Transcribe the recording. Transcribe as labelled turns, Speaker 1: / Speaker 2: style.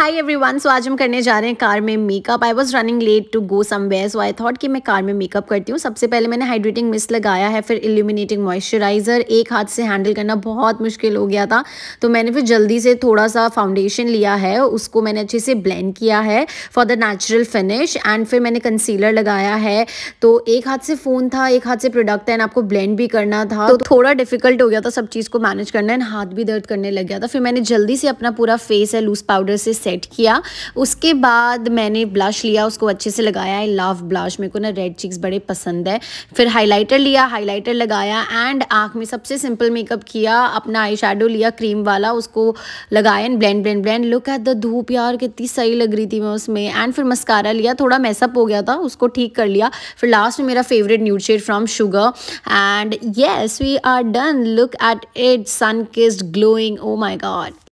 Speaker 1: every one so आज हम करने जा रहे हैं कार में makeup I was running late to go way so I thought कि मैं कार में मेकअप करती हूँ सबसे पहले मैंने हाइड्रेटिंग मिस लगाया है फिर इल्यूमिनेटिंग मॉइस्चराइज़र एक हाथ से हैंडल करना बहुत मुश्किल हो गया था तो मैंने फिर जल्दी से थोड़ा सा फाउंडेशन लिया है उसको मैंने अच्छे से ब्लेंड किया है for the natural finish and फिर मैंने कंसीलर लगाया है तो एक हाथ से फ़ोन था एक हाथ से प्रोडक्ट एंड आपको ब्लेंड भी करना था तो थोड़ा डिफिकल्ट हो गया था सब चीज़ को मैनेज करना एंड हाथ भी दर्द करने लग गया था फिर मैंने जल्दी से अपना पूरा फेस है लूज पाउडर से सेट किया उसके बाद मैंने ब्लश लिया उसको अच्छे से लगाया आई लव ब्लश मेरे को ना रेड चिक्स बड़े पसंद है फिर हाइलाइटर लिया हाइलाइटर लगाया एंड आँख में सबसे सिंपल मेकअप किया अपना आई लिया क्रीम वाला उसको लगाया and blend blend blend look at the धूप यार कितनी सही लग रही थी मैं उसमें एंड फिर मस्कारा लिया थोड़ा मैसअप हो गया था उसको ठीक कर लिया फिर लास्ट में मेरा favourite nude shade from Sugar and yes we are done look at it sun kissed glowing oh my God